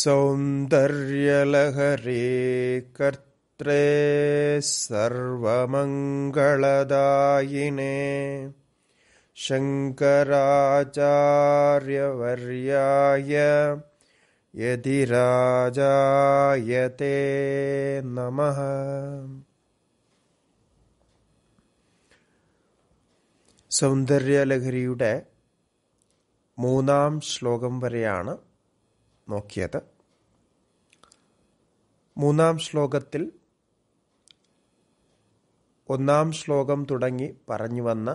സൗന്ദര്യലഹരി കർത്രേ സർവമംഗളദായിനേ ശങ്കരാചാര്യവര്യായ യതിരാജായത്തെ നമ സൗന്ദര്യലഹരിയുടെ മൂന്നാം ശ്ലോകം വരെയാണ് നോക്കിയത് മൂന്നാം ശ്ലോകത്തിൽ ഒന്നാം ശ്ലോകം തുടങ്ങി പറഞ്ഞു വന്ന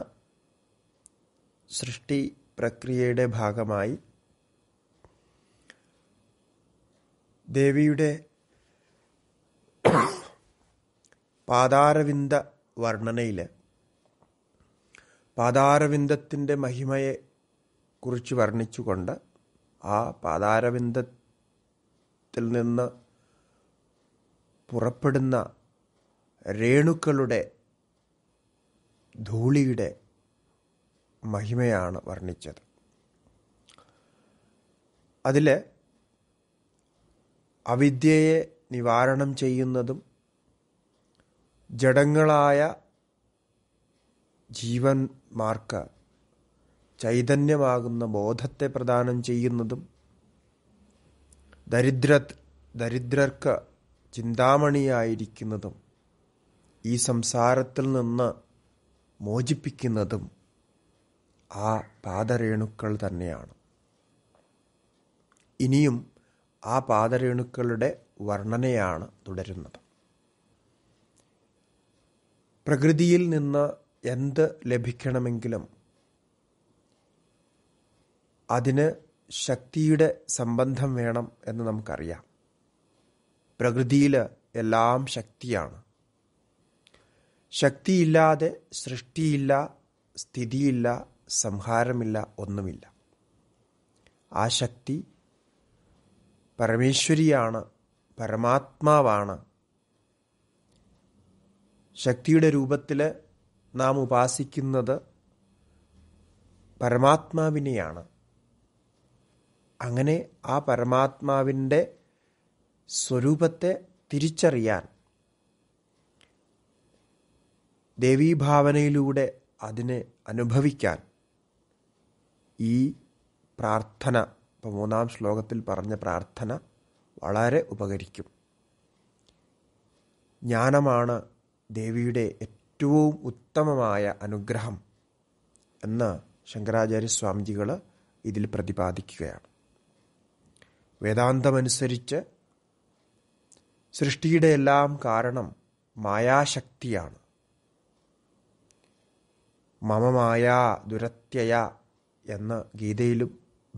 സൃഷ്ടി പ്രക്രിയയുടെ ഭാഗമായി ദേവിയുടെ പാതാരവിന്ദ വർണ്ണനയിൽ പാതാരവിന്ദത്തിൻ്റെ മഹിമയെ കുറിച്ച് വർണ്ണിച്ചുകൊണ്ട് ആ പാതാരവിന്ദത്തിൽ നിന്ന് പുറപ്പെടുന്ന രേണുക്കളുടെ ധൂളിയുടെ മഹിമയാണ് വർണ്ണിച്ചത് അതിൽ അവിദ്യയെ നിവാരണം ചെയ്യുന്നതും ജഡങ്ങളായ ജീവന്മാർക്ക് ചൈതന്യമാകുന്ന ബോധത്തെ പ്രദാനം ചെയ്യുന്നതും ദരിദ്ര ദരിദ്രർക്ക് ചിന്താമണിയായിരിക്കുന്നതും ഈ സംസാരത്തിൽ നിന്ന് മോചിപ്പിക്കുന്നതും ആ പാദരേണുക്കൾ തന്നെയാണ് ഇനിയും ആ പാദരേണുക്കളുടെ വർണ്ണനയാണ് തുടരുന്നത് പ്രകൃതിയിൽ നിന്ന് എന്ത് ലഭിക്കണമെങ്കിലും അതിന് ശക്തിയുടെ സംബന്ധം വേണം എന്ന് നമുക്കറിയാം പ്രകൃതിയിൽ എല്ലാം ശക്തിയാണ് ശക്തിയില്ലാതെ സൃഷ്ടിയില്ല സ്ഥിതിയില്ല സംഹാരമില്ല ഒന്നുമില്ല ആ ശക്തി പരമേശ്വരിയാണ് പരമാത്മാവാണ് ശക്തിയുടെ രൂപത്തിൽ നാം ഉപാസിക്കുന്നത് പരമാത്മാവിനെയാണ് അങ്ങനെ ആ പരമാത്മാവിൻ്റെ സ്വരൂപത്തെ തിരിച്ചറിയാൻ ദേവീഭാവനയിലൂടെ അതിനെ അനുഭവിക്കാൻ ഈ പ്രാർത്ഥന ഇപ്പോൾ മൂന്നാം ശ്ലോകത്തിൽ പറഞ്ഞ പ്രാർത്ഥന വളരെ ഉപകരിക്കും ജ്ഞാനമാണ് ദേവിയുടെ ഏറ്റവും ഉത്തമമായ അനുഗ്രഹം എന്ന് ശങ്കരാചാര്യ സ്വാമിജികൾ ഇതിൽ പ്രതിപാദിക്കുകയാണ് വേദാന്തമനുസരിച്ച് സൃഷ്ടിയുടെ എല്ലാം കാരണം മായാശക്തിയാണ് മമമായ ദുരത്യയ എന്ന് ഗീതയിലും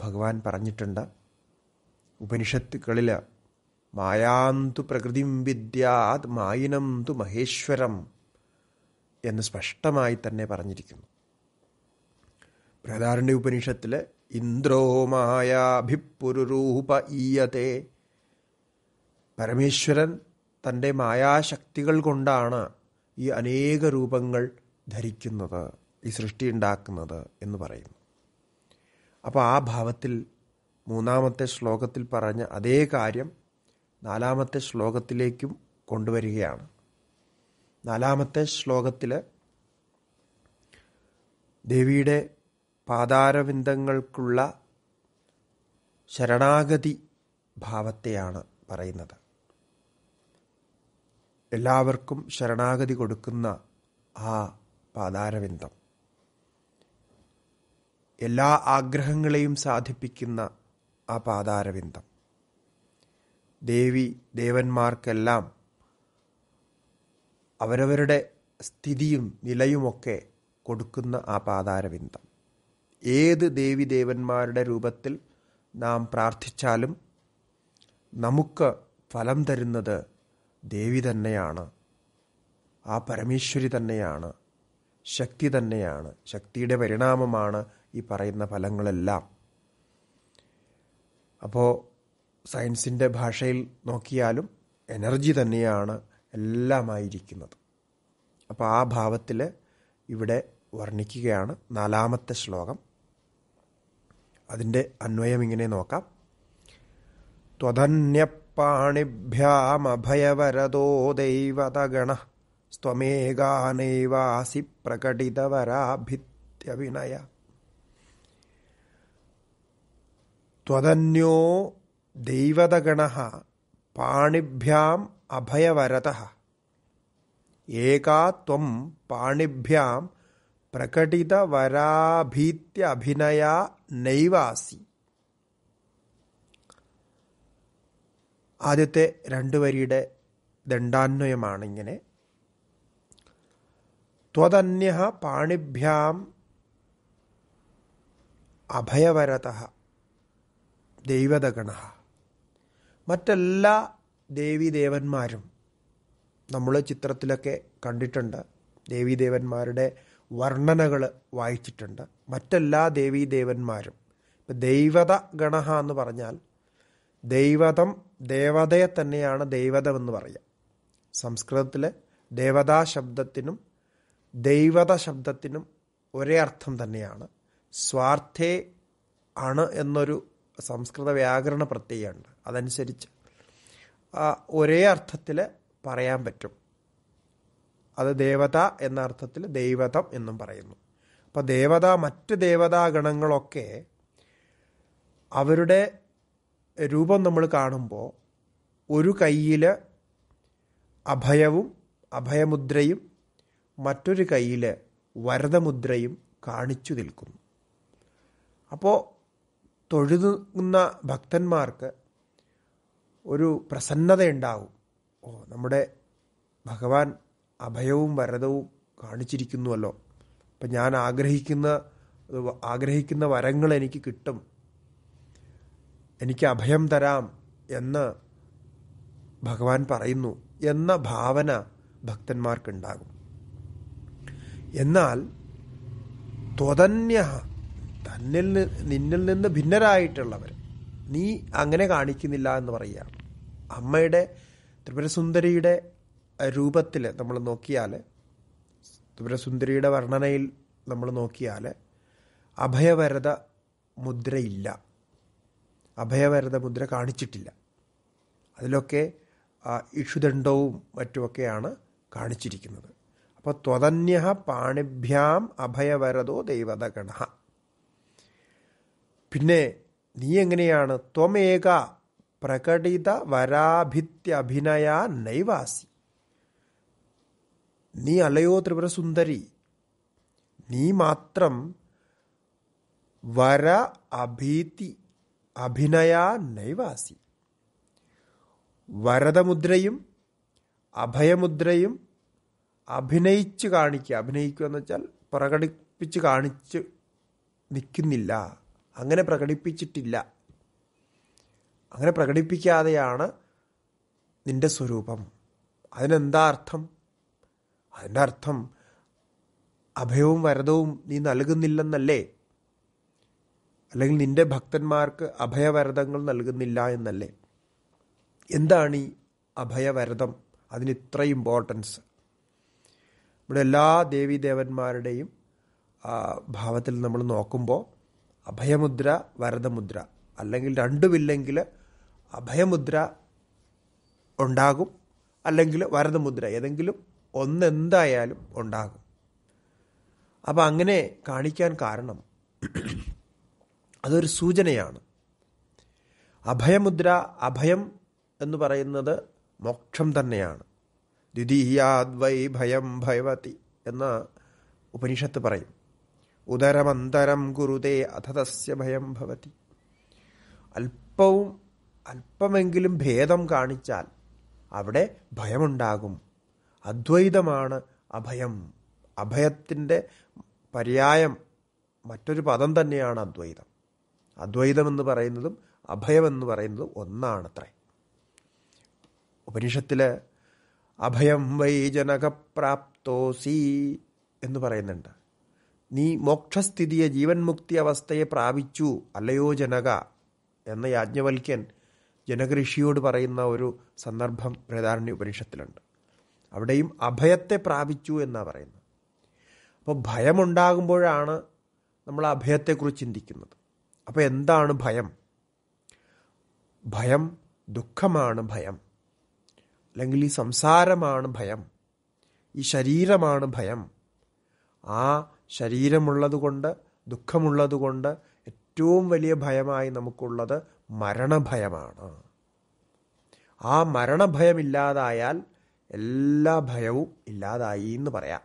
ഭഗവാൻ പറഞ്ഞിട്ടുണ്ട് ഉപനിഷത്തുക്കളിൽ മായാന്തു പ്രകൃതിം വിദ്യാത് മായിനം തു മഹേശ്വരം എന്ന് സ്പഷ്ടമായി തന്നെ പറഞ്ഞിരിക്കുന്നു പ്രധാരണ ഉപനിഷത്തിൽ ഇന്ദ്രോ മായാഭിപ്പുരൂപ ഈയതേ പരമേശ്വരൻ തൻ്റെ മായാശക്തികൾ കൊണ്ടാണ് ഈ അനേക രൂപങ്ങൾ ധരിക്കുന്നത് ഈ സൃഷ്ടി ഉണ്ടാക്കുന്നത് എന്ന് പറയുന്നു അപ്പോൾ ആ ഭാവത്തിൽ മൂന്നാമത്തെ ശ്ലോകത്തിൽ പറഞ്ഞ അതേ കാര്യം നാലാമത്തെ ശ്ലോകത്തിലേക്കും കൊണ്ടുവരികയാണ് നാലാമത്തെ ശ്ലോകത്തിൽ ദേവിയുടെ പാതാരവിന്ദങ്ങൾക്കുള്ള ശരണാഗതി ഭാവത്തെയാണ് പറയുന്നത് എല്ലാവർക്കും ശരണാഗതി കൊടുക്കുന്ന ആ പാതാരവിന്ദം എല്ലാ ആഗ്രഹങ്ങളെയും സാധിപ്പിക്കുന്ന ആ പാതാരവിന്ദം ദേവി ദേവന്മാർക്കെല്ലാം അവരവരുടെ സ്ഥിതിയും നിലയുമൊക്കെ കൊടുക്കുന്ന ആ പാതാരവിന്ദം ഏത് ദേവി ദേവന്മാരുടെ രൂപത്തിൽ നാം പ്രാർത്ഥിച്ചാലും നമുക്ക് ഫലം തരുന്നത് ദേവി തന്നെയാണ് ആ പരമേശ്വരി തന്നെയാണ് ശക്തി തന്നെയാണ് ശക്തിയുടെ പരിണാമമാണ് ഈ പറയുന്ന ഫലങ്ങളെല്ലാം അപ്പോൾ സയൻസിൻ്റെ ഭാഷയിൽ നോക്കിയാലും എനർജി തന്നെയാണ് എല്ലാമായിരിക്കുന്നത് അപ്പോൾ ആ ഭാവത്തിൽ ഇവിടെ വർണ്ണിക്കുകയാണ് നാലാമത്തെ ശ്ലോകം അതിൻ്റെ അന്വയം ഇങ്ങനെ നോക്കാം ത്വധന്യ पाणिभ्यामभयवरदो दैवतगणः स्त्वमेगानैवासि प्रकटितवराभित्यभिनय त्वदन्यो दैवतगणः पाणिभ्याम् अभयवरतः एका त्वं पाणिभ्यां प्रकटितवराभीत्यभिनया नैवासि ആദ്യത്തെ രണ്ട് വരിയുടെ ദണ്ഡാന്വയമാണ് ഇങ്ങനെ ത്വതന്യ പാണിഭ്യാം അഭയവരത ദൈവതഗണ മറ്റെല്ലാ ദേവീദേവന്മാരും നമ്മൾ ചിത്രത്തിലൊക്കെ കണ്ടിട്ടുണ്ട് ദേവീദേവന്മാരുടെ വർണ്ണനകൾ വായിച്ചിട്ടുണ്ട് മറ്റെല്ലാ ദേവീദേവന്മാരും ഇപ്പം ദൈവത ഗണഹ എന്ന് പറഞ്ഞാൽ ദൈവതം ദേവതയെ തന്നെയാണ് ദൈവതമെന്ന് പറയുക സംസ്കൃതത്തിലെ ദേവതാ ശബ്ദത്തിനും ദൈവത ശബ്ദത്തിനും ഒരേ അർത്ഥം തന്നെയാണ് സ്വാർത്ഥേ ആണ് എന്നൊരു സംസ്കൃത വ്യാകരണ പ്രത്യയമുണ്ട് അതനുസരിച്ച് ഒരേ അർത്ഥത്തിൽ പറയാൻ പറ്റും അത് ദേവത എന്ന അർത്ഥത്തിൽ ദൈവതം എന്നും പറയുന്നു അപ്പോൾ ദേവത മറ്റ് ദേവതാഗണങ്ങളൊക്കെ അവരുടെ രൂപം നമ്മൾ കാണുമ്പോൾ ഒരു കയ്യിൽ അഭയവും അഭയമുദ്രയും മറ്റൊരു കയ്യിൽ വരദമുദ്രയും കാണിച്ചു നിൽക്കുന്നു അപ്പോൾ തൊഴുതുന്ന ഭക്തന്മാർക്ക് ഒരു പ്രസന്നതയുണ്ടാവും ഓ നമ്മുടെ ഭഗവാൻ അഭയവും വരദവും കാണിച്ചിരിക്കുന്നുവല്ലോ അപ്പം ഞാൻ ആഗ്രഹിക്കുന്ന ആഗ്രഹിക്കുന്ന വരങ്ങൾ എനിക്ക് കിട്ടും എനിക്ക് അഭയം തരാം എന്ന് ഭഗവാൻ പറയുന്നു എന്ന ഭാവന ഭക്തന്മാർക്കുണ്ടാകും എന്നാൽ ത്വതന്യ തന്നിൽ നിന്നിൽ നിന്ന് ഭിന്നരായിട്ടുള്ളവർ നീ അങ്ങനെ കാണിക്കുന്നില്ല എന്ന് പറയുകയാണ് അമ്മയുടെ ത്രിപുരസുന്ദരിയുടെ രൂപത്തിൽ നമ്മൾ നോക്കിയാൽ ത്രിപുരസുന്ദരിയുടെ വർണ്ണനയിൽ നമ്മൾ നോക്കിയാൽ അഭയവരത മുദ്രയില്ല അഭയവരത മുദ്ര കാണിച്ചിട്ടില്ല അതിലൊക്കെ ഇഷുദണ്ഡവും മറ്റുമൊക്കെയാണ് കാണിച്ചിരിക്കുന്നത് അപ്പോൾ ത്വതന്യ പാണിഭ്യാം അഭയവരതോ ദൈവതഗണ പിന്നെ നീ എങ്ങനെയാണ് ത്വമേക പ്രകടിത വരാഭിത്യഭിനയ നൈവാസി നീ അലയോ ത്രിപുരസുന്ദരി നീ മാത്രം വര അഭീതി അഭിനയാ നൈവാസി വരദമുദ്രയും അഭയമുദ്രയും അഭിനയിച്ച് കാണിക്കുക അഭിനയിക്കുക എന്ന് വെച്ചാൽ പ്രകടിപ്പിച്ച് കാണിച്ച് നിൽക്കുന്നില്ല അങ്ങനെ പ്രകടിപ്പിച്ചിട്ടില്ല അങ്ങനെ പ്രകടിപ്പിക്കാതെയാണ് നിന്റെ സ്വരൂപം അതിനെന്താ അർത്ഥം അതിൻ്റെ അർത്ഥം അഭയവും വരദവും നീ നൽകുന്നില്ലെന്നല്ലേ അല്ലെങ്കിൽ നിന്റെ ഭക്തന്മാർക്ക് അഭയവരതങ്ങൾ നൽകുന്നില്ല എന്നല്ലേ എന്താണ് ഈ അഭയവരതം അതിന് ഇത്ര ഇമ്പോർട്ടൻസ് ഇവിടെ എല്ലാ ദേവീദേവന്മാരുടെയും ഭാവത്തിൽ നമ്മൾ നോക്കുമ്പോൾ അഭയമുദ്ര വരദമുദ്ര അല്ലെങ്കിൽ രണ്ടുമില്ലെങ്കിൽ അഭയമുദ്ര ഉണ്ടാകും അല്ലെങ്കിൽ വരദമുദ്ര ഏതെങ്കിലും ഒന്നെന്തായാലും ഉണ്ടാകും അപ്പം അങ്ങനെ കാണിക്കാൻ കാരണം അതൊരു സൂചനയാണ് അഭയമുദ്ര അഭയം എന്ന് പറയുന്നത് മോക്ഷം തന്നെയാണ് ദ്വിതീയാദ്വൈ ഭയം ഭയവതി എന്ന ഉപനിഷത്ത് പറയും ഉദരമന്തരം കുരുതേ അഥതസ്യ ഭയം ഭവതി അല്പവും അല്പമെങ്കിലും ഭേദം കാണിച്ചാൽ അവിടെ ഭയമുണ്ടാകും അദ്വൈതമാണ് അഭയം അഭയത്തിൻ്റെ പര്യായം മറ്റൊരു പദം തന്നെയാണ് അദ്വൈതം അദ്വൈതമെന്ന് പറയുന്നതും അഭയമെന്ന് പറയുന്നതും ഒന്നാണത്രേ ഉപനിഷത്തില് അഭയം വൈ ജനകപ്രാപ്തോസി എന്ന് പറയുന്നുണ്ട് നീ മോക്ഷസ്ഥിതിയെ ജീവൻ മുക്തി അവസ്ഥയെ പ്രാപിച്ചു അല്ലയോ ജനക എന്ന യാജ്ഞവൽക്യൻ ഋഷിയോട് പറയുന്ന ഒരു സന്ദർഭം ബൃഹദാരണ്യ ഉപനിഷത്തിലുണ്ട് അവിടെയും അഭയത്തെ പ്രാപിച്ചു എന്നാണ് പറയുന്നത് അപ്പോൾ ഭയമുണ്ടാകുമ്പോഴാണ് നമ്മൾ അഭയത്തെക്കുറിച്ച് ചിന്തിക്കുന്നത് അപ്പോൾ എന്താണ് ഭയം ഭയം ദുഃഖമാണ് ഭയം അല്ലെങ്കിൽ ഈ സംസാരമാണ് ഭയം ഈ ശരീരമാണ് ഭയം ആ ശരീരമുള്ളതുകൊണ്ട് ദുഃഖമുള്ളതുകൊണ്ട് ഏറ്റവും വലിയ ഭയമായി നമുക്കുള്ളത് മരണഭയമാണ് ആ മരണഭയം ഇല്ലാതായാൽ എല്ലാ ഭയവും ഇല്ലാതായി എന്ന് പറയാം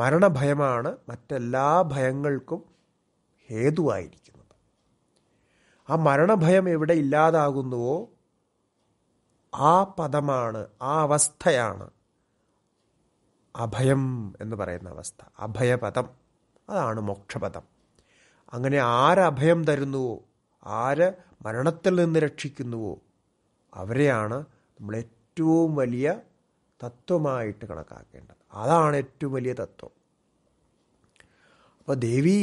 മരണഭയമാണ് മറ്റെല്ലാ ഭയങ്ങൾക്കും ഹേതുവായിരിക്കുന്നത് ആ മരണഭയം എവിടെ ഇല്ലാതാകുന്നുവോ ആ പദമാണ് ആ അവസ്ഥയാണ് അഭയം എന്ന് പറയുന്ന അവസ്ഥ അഭയപദം അതാണ് മോക്ഷപദം അങ്ങനെ അഭയം തരുന്നുവോ ആര് മരണത്തിൽ നിന്ന് രക്ഷിക്കുന്നുവോ അവരെയാണ് നമ്മൾ ഏറ്റവും വലിയ തത്വമായിട്ട് കണക്കാക്കേണ്ടത് അതാണ് ഏറ്റവും വലിയ തത്വം അപ്പോൾ ദേവി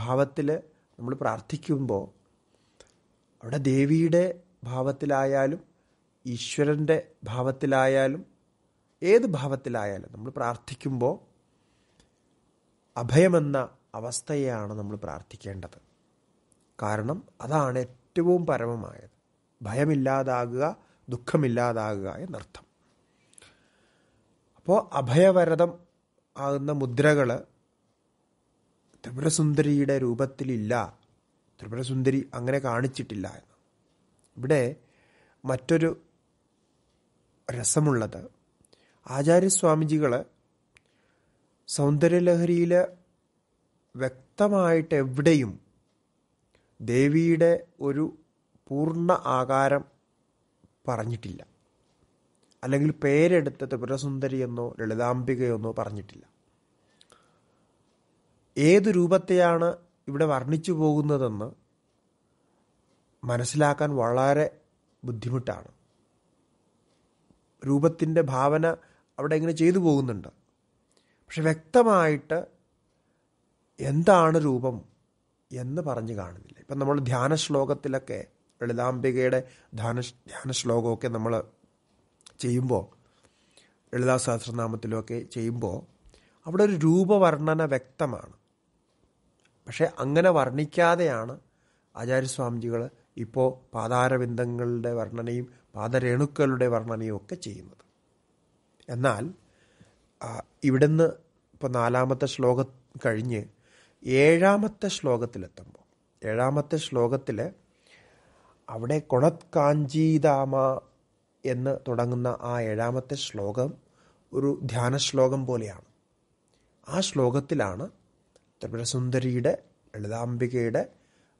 ഭാവത്തിൽ നമ്മൾ പ്രാർത്ഥിക്കുമ്പോൾ അവിടെ ദേവിയുടെ ഭാവത്തിലായാലും ഈശ്വരൻ്റെ ഭാവത്തിലായാലും ഏത് ഭാവത്തിലായാലും നമ്മൾ പ്രാർത്ഥിക്കുമ്പോൾ അഭയമെന്ന അവസ്ഥയാണ് നമ്മൾ പ്രാർത്ഥിക്കേണ്ടത് കാരണം അതാണ് ഏറ്റവും പരമമായത് ഭയമില്ലാതാകുക ദുഃഖമില്ലാതാകുക എന്നർത്ഥം അപ്പോൾ അഭയവരതം ആകുന്ന മുദ്രകൾ ത്രിപുരസുന്ദരിയുടെ രൂപത്തിലില്ല ത്രിപുരസുന്ദരി അങ്ങനെ കാണിച്ചിട്ടില്ല എന്ന് ഇവിടെ മറ്റൊരു രസമുള്ളത് ആചാര്യസ്വാമിജികൾ സൗന്ദര്യലഹരിയിൽ വ്യക്തമായിട്ട് എവിടെയും ദേവിയുടെ ഒരു പൂർണ്ണ ആകാരം പറഞ്ഞിട്ടില്ല അല്ലെങ്കിൽ പേരെടുത്ത് എന്നോ ലളിതാംബികയെന്നോ പറഞ്ഞിട്ടില്ല ഏത് രൂപത്തെയാണ് ഇവിടെ വർണ്ണിച്ചു പോകുന്നതെന്ന് മനസ്സിലാക്കാൻ വളരെ ബുദ്ധിമുട്ടാണ് രൂപത്തിൻ്റെ ഭാവന അവിടെ ഇങ്ങനെ ചെയ്തു പോകുന്നുണ്ട് പക്ഷെ വ്യക്തമായിട്ട് എന്താണ് രൂപം എന്ന് പറഞ്ഞു കാണുന്നില്ല ഇപ്പം നമ്മൾ ധ്യാന ശ്ലോകത്തിലൊക്കെ ലളിതാംബികയുടെ ധ്യാന ധ്യാന ശ്ലോകമൊക്കെ നമ്മൾ ചെയ്യുമ്പോൾ ലളിതാ സഹസ്രനാമത്തിലൊക്കെ ചെയ്യുമ്പോൾ അവിടെ ഒരു രൂപവർണ്ണന വ്യക്തമാണ് പക്ഷേ അങ്ങനെ വർണ്ണിക്കാതെയാണ് ആചാര്യസ്വാമിജികൾ ഇപ്പോൾ പാതാരബിന്ദങ്ങളുടെ വർണ്ണനയും പാതരേണുക്കളുടെ വർണ്ണനയും ഒക്കെ ചെയ്യുന്നത് എന്നാൽ ഇവിടുന്ന് ഇപ്പോൾ നാലാമത്തെ ശ്ലോകം കഴിഞ്ഞ് ഏഴാമത്തെ ശ്ലോകത്തിലെത്തുമ്പോൾ ഏഴാമത്തെ ശ്ലോകത്തിൽ അവിടെ കൊണത്കാഞ്ചീതാമ എന്ന് തുടങ്ങുന്ന ആ ഏഴാമത്തെ ശ്ലോകം ഒരു ധ്യാന ശ്ലോകം പോലെയാണ് ആ ശ്ലോകത്തിലാണ് ത്രിപുരസുന്ദരിയുടെ ലളിതാംബികയുടെ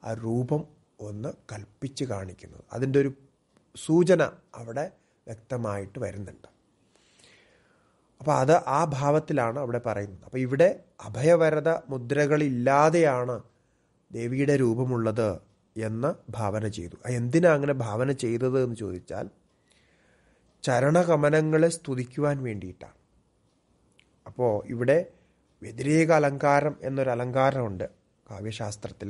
ആ രൂപം ഒന്ന് കൽപ്പിച്ച് കാണിക്കുന്നത് അതിൻ്റെ ഒരു സൂചന അവിടെ വ്യക്തമായിട്ട് വരുന്നുണ്ട് അപ്പോൾ അത് ആ ഭാവത്തിലാണ് അവിടെ പറയുന്നത് അപ്പോൾ ഇവിടെ അഭയവരത മുദ്രകളില്ലാതെയാണ് ദേവിയുടെ രൂപമുള്ളത് എന്ന് ഭാവന ചെയ്തു എന്തിനാ അങ്ങനെ ഭാവന ചെയ്തത് എന്ന് ചോദിച്ചാൽ ചരണകമനങ്ങളെ സ്തുതിക്കുവാൻ വേണ്ടിയിട്ടാണ് അപ്പോൾ ഇവിടെ വ്യതിരേക അലങ്കാരം എന്നൊരു അലങ്കാരമുണ്ട് കാവ്യശാസ്ത്രത്തിൽ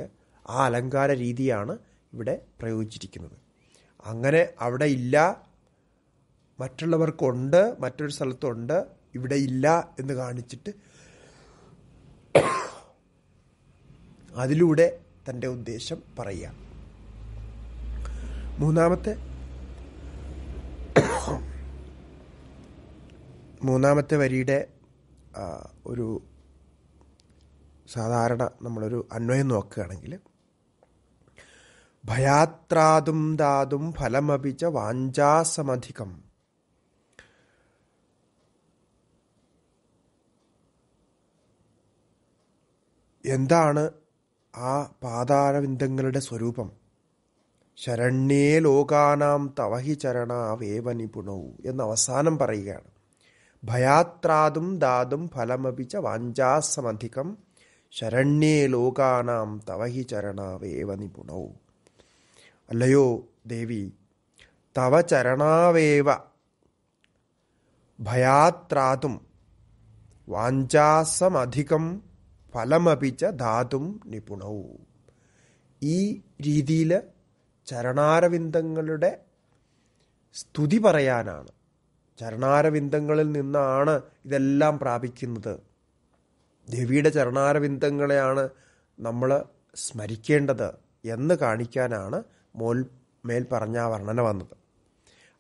ആ അലങ്കാര രീതിയാണ് ഇവിടെ പ്രയോഗിച്ചിരിക്കുന്നത് അങ്ങനെ അവിടെ ഇല്ല മറ്റുള്ളവർക്കുണ്ട് മറ്റൊരു സ്ഥലത്തുണ്ട് ഇവിടെ ഇല്ല എന്ന് കാണിച്ചിട്ട് അതിലൂടെ തൻ്റെ ഉദ്ദേശം പറയുക മൂന്നാമത്തെ മൂന്നാമത്തെ വരിയുടെ ഒരു സാധാരണ നമ്മളൊരു അന്വയം നോക്കുകയാണെങ്കിൽ ഭയാത്രാതും ദാതും ഫലമപിച്ച വാഞ്ചാസമധികം എന്താണ് ആ പാതാരവിന്ദങ്ങളുടെ സ്വരൂപം ശരണ്യേ ലോകാനാം തവഹി ചരണാവേവ നിപുണവും എന്ന് അവസാനം പറയുകയാണ് ഭയാത്രാതും ദാതും ഫലമപിച്ച വാഞ്ചാസമധികം ശരണ്യേ ലോകാനാം തവഹി ചരണാവേവ നിപുണൗ അല്ലയോ ദേവി തവ ചരണാവേവ ഭയാത്രാതും വാഞ്ചാസമധികം ഫലമപിച്ച ധാതും നിപുണൗ ഈ രീതിയിൽ ചരണാരവിന്ദങ്ങളുടെ സ്തുതി പറയാനാണ് ചരണാരവിന്ദങ്ങളിൽ നിന്നാണ് ഇതെല്ലാം പ്രാപിക്കുന്നത് ദേവിയുടെ ചരണാരവിന്ദങ്ങളെയാണ് നമ്മൾ സ്മരിക്കേണ്ടത് എന്ന് കാണിക്കാനാണ് മോൽ മേൽ പറഞ്ഞ വർണ്ണന വന്നത്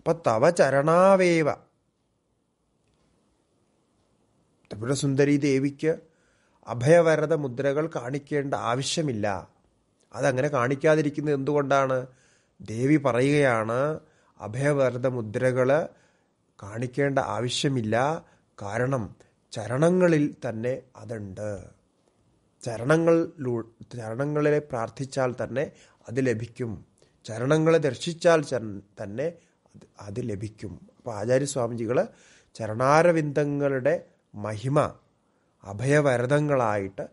അപ്പം തവ ചരണാവേവ ത്രിപുരസുന്ദരി ദേവിക്ക് അഭയവരത മുദ്രകൾ കാണിക്കേണ്ട ആവശ്യമില്ല അതങ്ങനെ കാണിക്കാതിരിക്കുന്നത് എന്തുകൊണ്ടാണ് ദേവി പറയുകയാണ് അഭയവരത മുദ്രകൾ കാണിക്കേണ്ട ആവശ്യമില്ല കാരണം ചരണങ്ങളിൽ തന്നെ അതുണ്ട് ചരണങ്ങളിലൂ ചരണങ്ങളെ പ്രാർത്ഥിച്ചാൽ തന്നെ അത് ലഭിക്കും ചരണങ്ങളെ ദർശിച്ചാൽ തന്നെ അത് ലഭിക്കും അപ്പോൾ ആചാര്യസ്വാമിജികൾ ചരണാരവിന്ദങ്ങളുടെ മഹിമ അഭയവരതങ്ങളായിട്ട്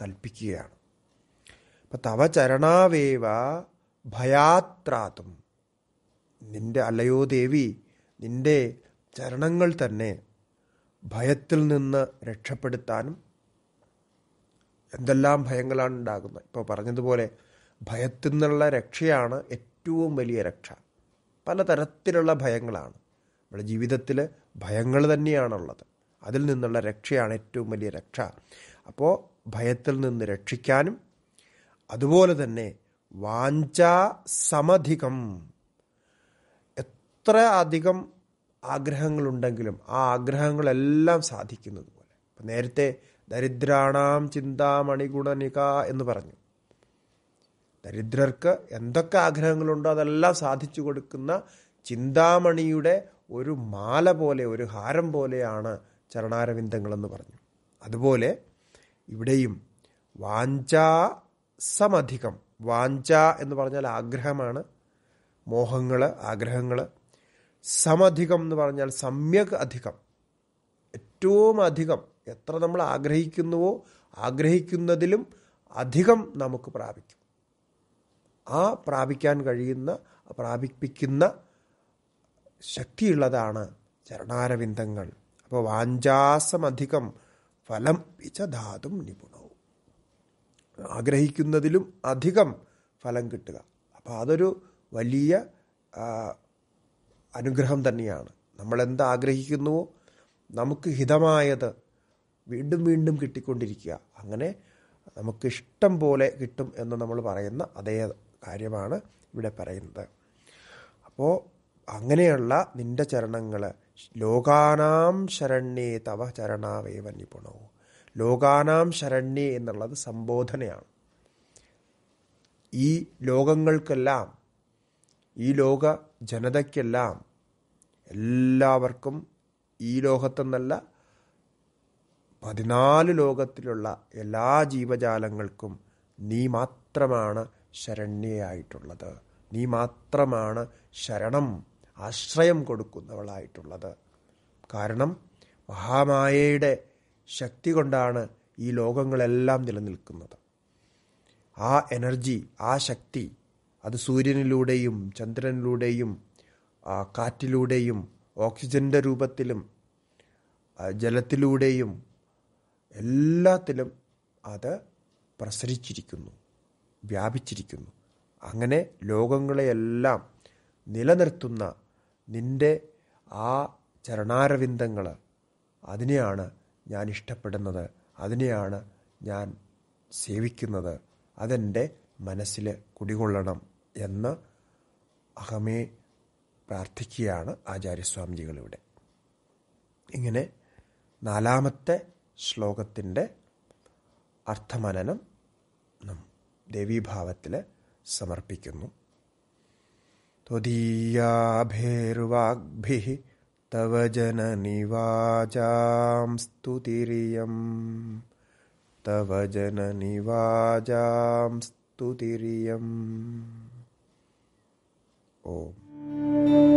കൽപ്പിക്കുകയാണ് അപ്പം തവ ചരണാവേവ ഭയാത്രാത്തും നിന്റെ അല്ലയോ ദേവി നിന്റെ ചരണങ്ങൾ തന്നെ ഭയത്തിൽ നിന്ന് രക്ഷപ്പെടുത്താനും എന്തെല്ലാം ഭയങ്ങളാണ് ഉണ്ടാകുന്നത് ഇപ്പോൾ പറഞ്ഞതുപോലെ ഭയത്തിൽ നിന്നുള്ള രക്ഷയാണ് ഏറ്റവും വലിയ രക്ഷ പലതരത്തിലുള്ള ഭയങ്ങളാണ് നമ്മുടെ ജീവിതത്തിൽ ഭയങ്ങൾ തന്നെയാണുള്ളത് അതിൽ നിന്നുള്ള രക്ഷയാണ് ഏറ്റവും വലിയ രക്ഷ അപ്പോൾ ഭയത്തിൽ നിന്ന് രക്ഷിക്കാനും അതുപോലെ തന്നെ വാഞ്ചാ സമധികം എത്ര അധികം ആഗ്രഹങ്ങളുണ്ടെങ്കിലും ആ ആഗ്രഹങ്ങളെല്ലാം സാധിക്കുന്നത് പോലെ നേരത്തെ ദരിദ്രാണാം ചിന്താമണിഗുണനിക എന്ന് പറഞ്ഞു ദരിദ്രർക്ക് എന്തൊക്കെ ആഗ്രഹങ്ങളുണ്ടോ അതെല്ലാം സാധിച്ചു കൊടുക്കുന്ന ചിന്താമണിയുടെ ഒരു മാല പോലെ ഒരു ഹാരം പോലെയാണ് ചരണാരവിന്ദങ്ങളെന്ന് പറഞ്ഞു അതുപോലെ ഇവിടെയും വാഞ്ചാ സമധികം വാഞ്ച എന്ന് പറഞ്ഞാൽ ആഗ്രഹമാണ് മോഹങ്ങൾ ആഗ്രഹങ്ങൾ സമധികം എന്ന് പറഞ്ഞാൽ സമ്യക് അധികം ഏറ്റവും അധികം എത്ര നമ്മൾ ആഗ്രഹിക്കുന്നുവോ ആഗ്രഹിക്കുന്നതിലും അധികം നമുക്ക് പ്രാപിക്കും ആ പ്രാപിക്കാൻ കഴിയുന്ന പ്രാപിപ്പിക്കുന്ന ശക്തിയുള്ളതാണ് ചരണാരവിന്ദങ്ങൾ അപ്പോൾ വാഞ്ചാസമധികം ഫലം പിച്ച ധാതും നിപുണവും ആഗ്രഹിക്കുന്നതിലും അധികം ഫലം കിട്ടുക അപ്പോൾ അതൊരു വലിയ അനുഗ്രഹം തന്നെയാണ് നമ്മൾ ആഗ്രഹിക്കുന്നുവോ നമുക്ക് ഹിതമായത് വീണ്ടും വീണ്ടും കിട്ടിക്കൊണ്ടിരിക്കുക അങ്ങനെ നമുക്ക് ഇഷ്ടം പോലെ കിട്ടും എന്ന് നമ്മൾ പറയുന്ന അതേ കാര്യമാണ് ഇവിടെ പറയുന്നത് അപ്പോൾ അങ്ങനെയുള്ള നിന്റെ ചരണങ്ങൾ ലോകാനാം ശരണ്യേ തവ ചരണാവേവ നിപുണവും ലോകാനാം ശരണ്യേ എന്നുള്ളത് സംബോധനയാണ് ഈ ലോകങ്ങൾക്കെല്ലാം ഈ ലോക ജനതയ്ക്കെല്ലാം എല്ലാവർക്കും ഈ ലോകത്തെന്നല്ല പതിനാല് ലോകത്തിലുള്ള എല്ലാ ജീവജാലങ്ങൾക്കും നീ മാത്രമാണ് ശരണ്യയായിട്ടുള്ളത് നീ മാത്രമാണ് ശരണം ആശ്രയം കൊടുക്കുന്നവളായിട്ടുള്ളത് കാരണം മഹാമായയുടെ ശക്തി കൊണ്ടാണ് ഈ ലോകങ്ങളെല്ലാം നിലനിൽക്കുന്നത് ആ എനർജി ആ ശക്തി അത് സൂര്യനിലൂടെയും ചന്ദ്രനിലൂടെയും കാറ്റിലൂടെയും ഓക്സിജൻ്റെ രൂപത്തിലും ജലത്തിലൂടെയും എല്ലാത്തിലും അത് പ്രസരിച്ചിരിക്കുന്നു വ്യാപിച്ചിരിക്കുന്നു അങ്ങനെ ലോകങ്ങളെയെല്ലാം നിലനിർത്തുന്ന നിൻ്റെ ആ ചരണാരവിന്ദങ്ങൾ അതിനെയാണ് ഞാൻ ഇഷ്ടപ്പെടുന്നത് അതിനെയാണ് ഞാൻ സേവിക്കുന്നത് അതെൻ്റെ മനസ്സിൽ കുടികൊള്ളണം എന്ന് അഹമേ പ്രാർത്ഥിക്കുകയാണ് ആചാര്യസ്വാമിജികളിവിടെ ഇവിടെ ഇങ്ങനെ നാലാമത്തെ ശ്ലോകത്തിൻ്റെ അർത്ഥമനനം ദേവീഭാവത്തിൽ സമർപ്പിക്കുന്നു ത്വദീയാഭേർവാഗ്ഭി തവ ജനനിവാചാം സ്തുതിരിയം തവ ജനനിവാചാം സ്തുതിരിയം 哦。